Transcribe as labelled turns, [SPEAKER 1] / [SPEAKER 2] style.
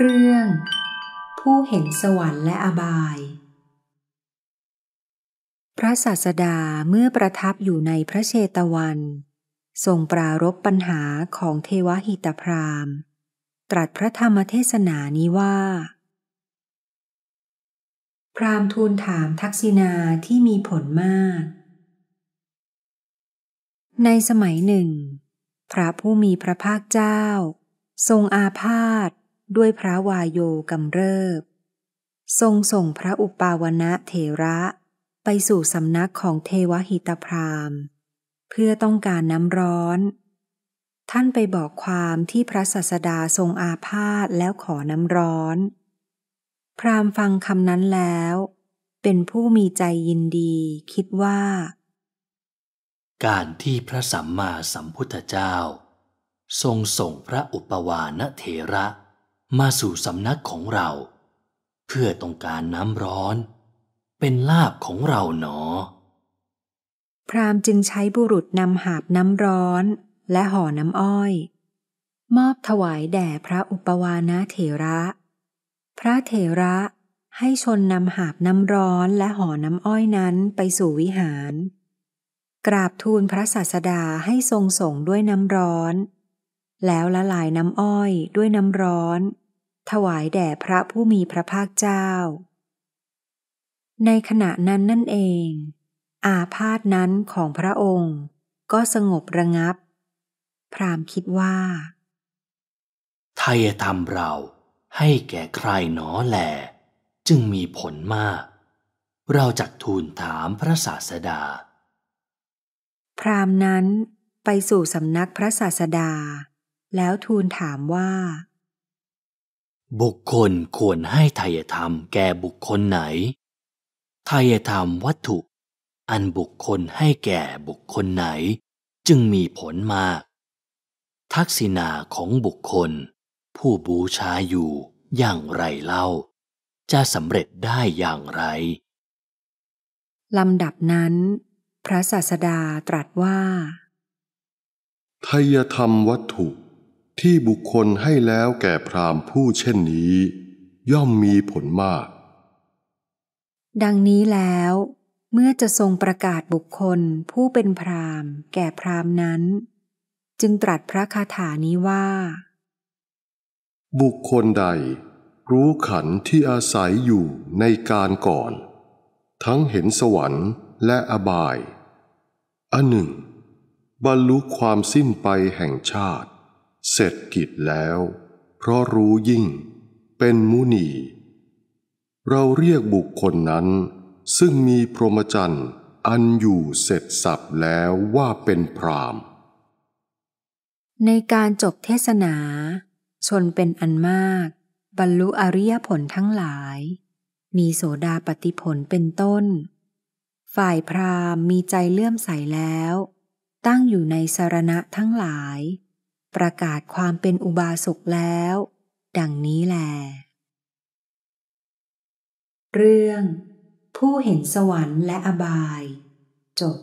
[SPEAKER 1] เรื่อง ผู้เห็นสวรรค์และอบาย พระศาสดาเมื่อประทับอยู่ในพระเชตวันทรงปรารบปัญหาของเทวหิตพราม ตรัสพระธรรมเทศนานี้ว่า พรามทูลถามทักษิณาที่มีผลมาก ในสมัยหนึ่ง พระผู้มีพระภาคเจ้า ทรงอาพาธด้วยพระวายโยกำเริบทรงส่งพระอุปาวนะเถระ ไปสู่สำนักของเทวหิตพรามเพื่อต้องการน้ำร้อน ท่านไปบอกความที่พระสัสดาทรงอาพาธแล้วขอน้ำร้อน พรามฟังคำนั้นแล้ว เป็นผู้มีใจยินดีคิดว่า
[SPEAKER 2] การที่พระสัมมาสัมพุทธเจ้า ทรงส่งพระอุปวานเถระมาสู่สำนักของเรา เพื่อต้องการน้ำร้อนเป็นลาบของเราหนอ
[SPEAKER 1] พรามจึงใช้บุรุษนำหาบน้ำร้อนและห่อน้ำอ้อยมอบถวายแด่พระอุปวานะเถระ พระเถระให้ชนนำหาบน้ำร้อนและห่อน้ำอ้อยนั้นไปสู่วิหาร กราบทูลพระศาสดาให้ทรงส่งด้วยน้ำร้อนแล้วละลายน้ำอ้อยด้วยน้ำร้อน ถวายแด่พระผู้มีพระภาคเจ้า ในขณะนั้นนั่นเอง อาพาธนั้นของพระองค์ก็สงบระงับ พรามคิดว่า
[SPEAKER 2] ไทยธรรมเราให้แก่ใครหนอแหลจึงมีผลมาก เราจักทูลถามพระศาสดา
[SPEAKER 1] พรามนั้นไปสู่สำนักพระศาสดาแล้วทูลถามว่า
[SPEAKER 2] บุคคลควรให้ทายธรรมแก่บุคคลไหนทายธรรมวัตถุ อันบุคคลให้แก่บุคคลไหน จึงมีผลมาก ทักษิณาของบุคคล ผู้บูชาอยู่อย่างไรเล่า จะสำเร็จได้อย่างไร
[SPEAKER 1] ลำดับนั้น พระศาสดาตรัสว่า
[SPEAKER 3] ทยธรรมวัตถุที่บุคคลให้แล้วแก่พราหมณ์ผู้เช่นนี้ ย่อมมีผลมาก
[SPEAKER 1] ดังนี้แล้ว เมื่อจะทรงประกาศบุคคลผู้เป็นพราหมณ์ แก่พราหมณ์นั้น จึงตรัสพระคาถานี้ว่า
[SPEAKER 3] บุคคลใด รู้ขันที่อาศัยอยู่ในการก่อน ทั้งเห็นสวรรค์และอบายอันหนึ่ง บรรลุความสิ้นไปแห่งชาติเสร็จกิจแล้ว เพราะรู้ยิ่ง เป็นมุนี เราเรียกบุคคลนั้น ซึ่งมีพรหมจรรย์ อันอยู่เสร็จสับแล้วว่าเป็นพราม
[SPEAKER 1] ในการจบเทศนา ชนเป็นอันมาก บรรลุอริยผลทั้งหลาย มีโสดาปฏิผลเป็นต้น ฝ่ายพรามมีใจเลื่อมใสแล้ว ตั้งอยู่ในสารณะทั้งหลายประกาศความเป็นอุบาสกแล้ว ดังนี้แล เรื่อง ผู้เห็นสวรรค์และอบาย จบ